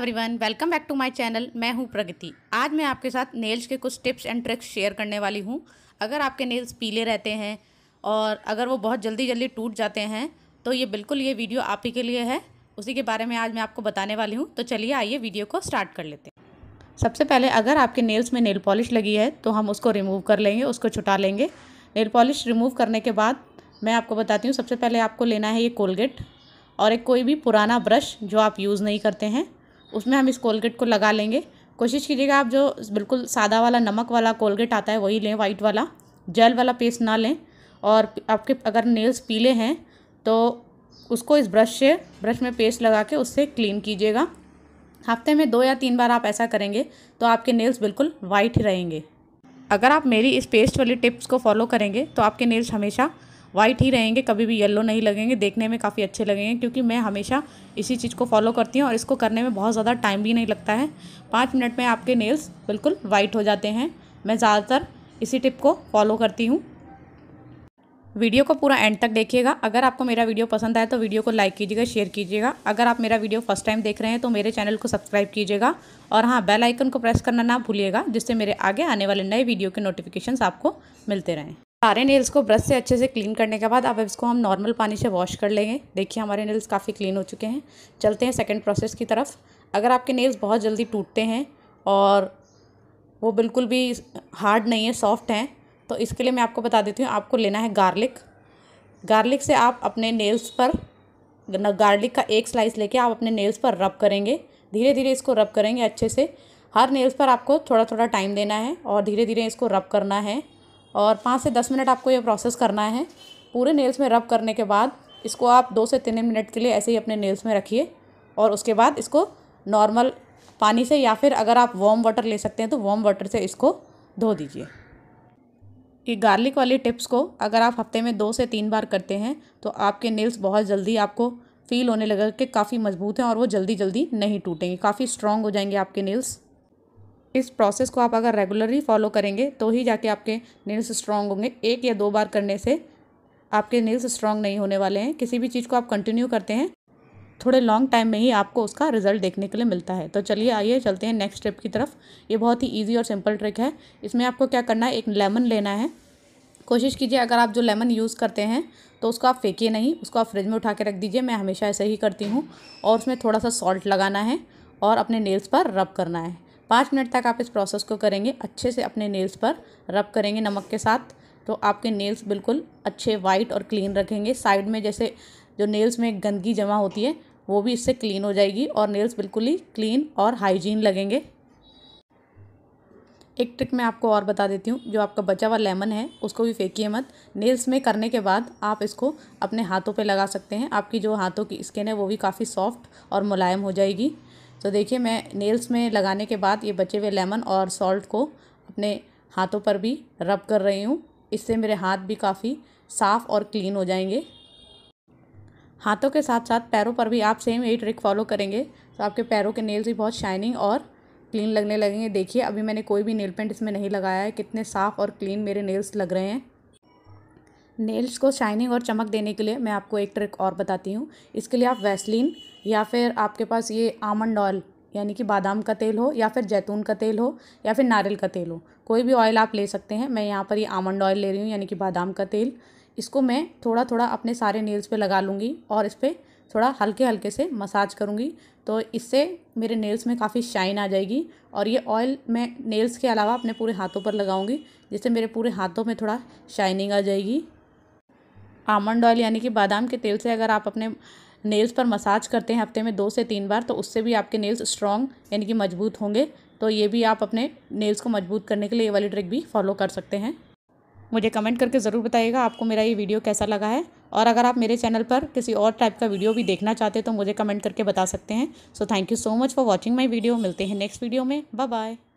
everyone welcome back to my channel मैं हूं प्रगति आज मैं आपके साथ नेल्स के कुछ टिप्स एंड ट्रिक्स शेयर करने वाली हूं अगर आपके नेल्स पीले रहते हैं और अगर वो बहुत जल्दी जल्दी टूट जाते हैं तो ये बिल्कुल ये वीडियो आप ही के लिए है उसी के बारे में आज मैं आपको बताने वाली हूँ तो चलिए आइए वीडियो को स्टार्ट कर लेते हैं सबसे पहले अगर आपके नेल्स में नेल पॉलिश लगी है तो हम उसको रिमूव कर लेंगे उसको छुटा लेंगे नेल पॉलिश रिमूव करने के बाद मैं आपको बताती हूँ सबसे पहले आपको लेना है ये कोलगेट और एक कोई भी पुराना ब्रश जो आप यूज़ नहीं करते हैं उसमें हम इस कोलगेट को लगा लेंगे कोशिश कीजिएगा आप जो बिल्कुल सादा वाला नमक वाला कोलगेट आता है वही लें वाइट वाला जेल वाला पेस्ट ना लें और आपके अगर नेल्स पीले हैं तो उसको इस ब्रश से ब्रश में पेस्ट लगा के उससे क्लीन कीजिएगा हफ्ते में दो या तीन बार आप ऐसा करेंगे तो आपके नेल्स बिल्कुल वाइट रहेंगे अगर आप मेरी इस पेस्ट वाली टिप्स को फॉलो करेंगे तो आपके नेल्स हमेशा वाइट ही रहेंगे कभी भी येलो नहीं लगेंगे देखने में काफ़ी अच्छे लगेंगे क्योंकि मैं हमेशा इसी चीज़ को फॉलो करती हूँ और इसको करने में बहुत ज़्यादा टाइम भी नहीं लगता है पाँच मिनट में आपके नेल्स बिल्कुल वाइट हो जाते हैं मैं ज़्यादातर इसी टिप को फॉलो करती हूँ वीडियो को पूरा एंड तक देखिएगा अगर आपको मेरा वीडियो पसंद आया तो वीडियो को लाइक कीजिएगा शेयर कीजिएगा अगर आप मेरा वीडियो फर्स्ट टाइम देख रहे हैं तो मेरे चैनल को सब्सक्राइब कीजिएगा और हाँ बेल आइकन को प्रेस करना ना भूलिएगा जिससे मेरे आगे आने वाले नए वीडियो के नोटिफिकेशंस आपको मिलते रहें सारे नेल्स को ब्रश से अच्छे से क्लीन करने के बाद अब इसको हम नॉर्मल पानी से वॉश कर लेंगे देखिए हमारे नेल्स काफ़ी क्लीन हो चुके हैं चलते हैं सेकेंड प्रोसेस की तरफ अगर आपके नेल्स बहुत जल्दी टूटते हैं और वो बिल्कुल भी हार्ड नहीं है सॉफ्ट हैं तो इसके लिए मैं आपको बता देती हूँ आपको लेना है गार्लिक गार्लिक से आप अपने नेल्स पर गार्लिक का एक स्लाइस लेके आप अपने नेल्स पर रब करेंगे धीरे धीरे इसको रब करेंगे अच्छे से हर नेल्स पर आपको थोड़ा थोड़ा टाइम देना है और धीरे धीरे इसको रब करना है और पाँच से दस मिनट आपको ये प्रोसेस करना है पूरे नेल्स में रब करने के बाद इसको आप दो से तीन मिनट के लिए ऐसे ही अपने नेल्स में रखिए और उसके बाद इसको नॉर्मल पानी से या फिर अगर आप वॉम वाटर ले सकते हैं तो वॉम वाटर से इसको धो दीजिए ये गार्लिक वाली टिप्स को अगर आप हफ्ते में दो से तीन बार करते हैं तो आपके नेल्स बहुत जल्दी आपको फील होने लगा कि काफ़ी मजबूत हैं और वो जल्दी जल्दी नहीं टूटेंगे काफ़ी स्ट्रॉन्ग हो जाएंगे आपके नेल्स इस प्रोसेस को आप अगर रेगुलरली फॉलो करेंगे तो ही जाके आपके नेल्स स्ट्रांग होंगे एक या दो बार करने से आपके नेल्स स्ट्रांग नहीं होने वाले हैं किसी भी चीज़ को आप कंटिन्यू करते हैं थोड़े लॉन्ग टाइम में ही आपको उसका रिजल्ट देखने के लिए मिलता है तो चलिए आइए चलते हैं नेक्स्ट स्टेप की तरफ ये बहुत ही ईजी और सिंपल ट्रिक है इसमें आपको क्या करना है एक लेमन लेना है कोशिश कीजिए अगर आप जो लेमन यूज़ करते हैं तो उसको आप फेंकिए नहीं उसको आप फ्रिज में उठा के रख दीजिए मैं हमेशा ऐसे ही करती हूँ और उसमें थोड़ा सा सॉल्ट लगाना है और अपने नेल्स पर रब करना है पाँच मिनट तक आप इस प्रोसेस को करेंगे अच्छे से अपने नेल्स पर रब करेंगे नमक के साथ तो आपके नेल्स बिल्कुल अच्छे वाइट और क्लीन रखेंगे साइड में जैसे जो नेल्स में गंदगी जमा होती है वो भी इससे क्लीन हो जाएगी और नेल्स बिल्कुल ही क्लीन और हाइजीन लगेंगे एक ट्रिक मैं आपको और बता देती हूँ जो आपका बचा हुआ लेमन है उसको भी फेंकिए मत नेल्स में करने के बाद आप इसको अपने हाथों पे लगा सकते हैं आपकी जो हाथों की स्किन है वो भी काफ़ी सॉफ्ट और मुलायम हो जाएगी तो देखिए मैं नेल्स में लगाने के बाद ये बचे हुए लेमन और सॉल्ट को अपने हाथों पर भी रब कर रही हूँ इससे मेरे हाथ भी काफ़ी साफ़ और क्लीन हो जाएंगे हाथों के साथ साथ पैरों पर भी आप सेम यही ट्रिक फॉलो करेंगे तो आपके पैरों के नेल्स भी बहुत शाइनिंग और क्लीन लगने लगेंगे देखिए अभी मैंने कोई भी नेल पेंट इसमें नहीं लगाया है कितने साफ़ और क्लीन मेरे नेल्स लग रहे हैं नेल्स को शाइनिंग और चमक देने के लिए मैं आपको एक ट्रिक और बताती हूँ इसके लिए आप वैसलिन या फिर आपके पास ये आमंड ऑयल यानी कि बादाम का तेल हो या फिर जैतून का तेल हो या फिर नारियल का तेल हो कोई भी ऑयल आप ले सकते हैं मैं यहाँ पर ये आमंड ऑयल ले रही हूँ यानी कि बादाम का तेल इसको मैं थोड़ा थोड़ा अपने सारे नेल्स पे लगा लूँगी और इस पर थोड़ा हल्के हल्के से मसाज करूँगी तो इससे मेरे नेल्स में काफ़ी शाइन आ जाएगी और ये ऑयल मैं नेल्स के अलावा अपने पूरे हाथों पर लगाऊँगी जिससे मेरे पूरे हाथों में थोड़ा शाइनिंग आ जाएगी आमंड ऑयल यानी कि बादाम के तेल से अगर आप अपने नेल्स पर मसाज करते हैं हफ्ते में दो से तीन बार तो उससे भी आपके नेल्स स्ट्रॉन्ग यानी कि मजबूत होंगे तो ये भी आप अपने नेल्स को मजबूत करने के लिए ये वाली ट्रिक भी फॉलो कर सकते हैं मुझे कमेंट करके ज़रूर बताइएगा आपको मेरा ये वीडियो कैसा लगा है और अगर आप मेरे चैनल पर किसी और टाइप का वीडियो भी देखना चाहते हैं तो मुझे कमेंट करके बता सकते हैं so thank you so much for watching my video मिलते हैं नेक्स्ट वीडियो में बाय बाय